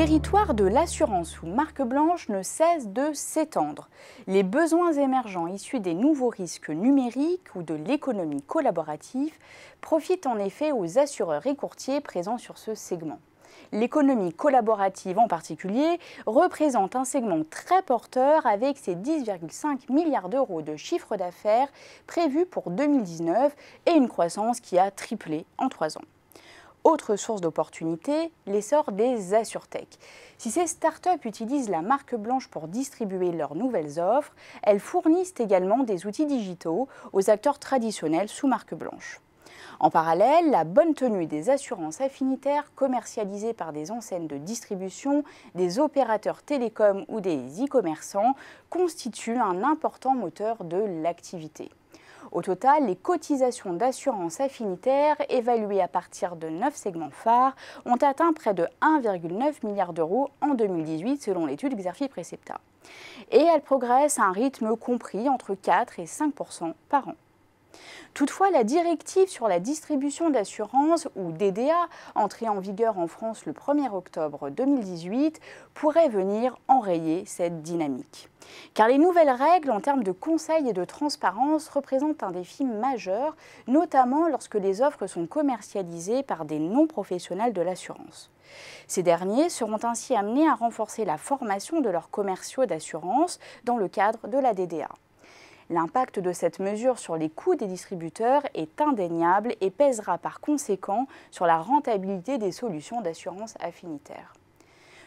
territoire de l'assurance sous marque blanche ne cesse de s'étendre. Les besoins émergents issus des nouveaux risques numériques ou de l'économie collaborative profitent en effet aux assureurs et courtiers présents sur ce segment. L'économie collaborative en particulier représente un segment très porteur avec ses 10,5 milliards d'euros de chiffre d'affaires prévus pour 2019 et une croissance qui a triplé en trois ans. Autre source d'opportunité, l'essor des assurtech. Si ces startups utilisent la marque blanche pour distribuer leurs nouvelles offres, elles fournissent également des outils digitaux aux acteurs traditionnels sous marque blanche. En parallèle, la bonne tenue des assurances affinitaires commercialisées par des enseignes de distribution, des opérateurs télécoms ou des e-commerçants constitue un important moteur de l'activité. Au total, les cotisations d'assurance affinitaire, évaluées à partir de 9 segments phares, ont atteint près de 1,9 milliard d'euros en 2018 selon l'étude Xerfi Precepta. Et elles progressent à un rythme compris entre 4 et 5 par an. Toutefois, la directive sur la distribution d'assurance, ou DDA, entrée en vigueur en France le 1er octobre 2018, pourrait venir enrayer cette dynamique. Car les nouvelles règles en termes de conseil et de transparence représentent un défi majeur, notamment lorsque les offres sont commercialisées par des non-professionnels de l'assurance. Ces derniers seront ainsi amenés à renforcer la formation de leurs commerciaux d'assurance dans le cadre de la DDA. L'impact de cette mesure sur les coûts des distributeurs est indéniable et pèsera par conséquent sur la rentabilité des solutions d'assurance affinitaire.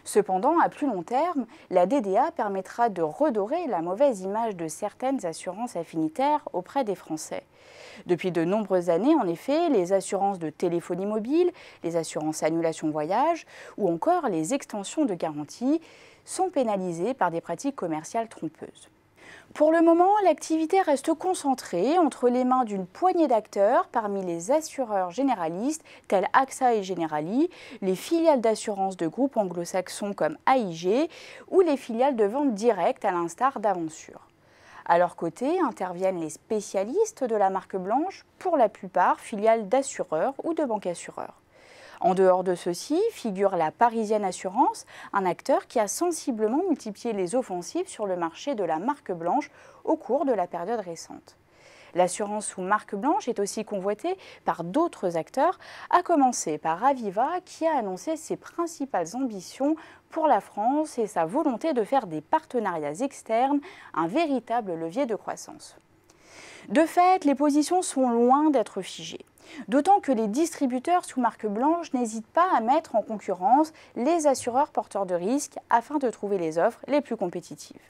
Cependant, à plus long terme, la DDA permettra de redorer la mauvaise image de certaines assurances affinitaires auprès des Français. Depuis de nombreuses années, en effet, les assurances de téléphonie mobile, les assurances annulation voyage ou encore les extensions de garantie sont pénalisées par des pratiques commerciales trompeuses. Pour le moment, l'activité reste concentrée entre les mains d'une poignée d'acteurs parmi les assureurs généralistes tels AXA et Generali, les filiales d'assurance de groupes anglo-saxons comme AIG ou les filiales de vente directe à l'instar d'Aventure. À leur côté interviennent les spécialistes de la marque blanche, pour la plupart filiales d'assureurs ou de banques assureurs. En dehors de ceci figure la Parisienne Assurance, un acteur qui a sensiblement multiplié les offensives sur le marché de la marque blanche au cours de la période récente. L'assurance sous marque blanche est aussi convoitée par d'autres acteurs, à commencer par Aviva qui a annoncé ses principales ambitions pour la France et sa volonté de faire des partenariats externes un véritable levier de croissance. De fait, les positions sont loin d'être figées. D'autant que les distributeurs sous marque blanche n'hésitent pas à mettre en concurrence les assureurs porteurs de risques afin de trouver les offres les plus compétitives.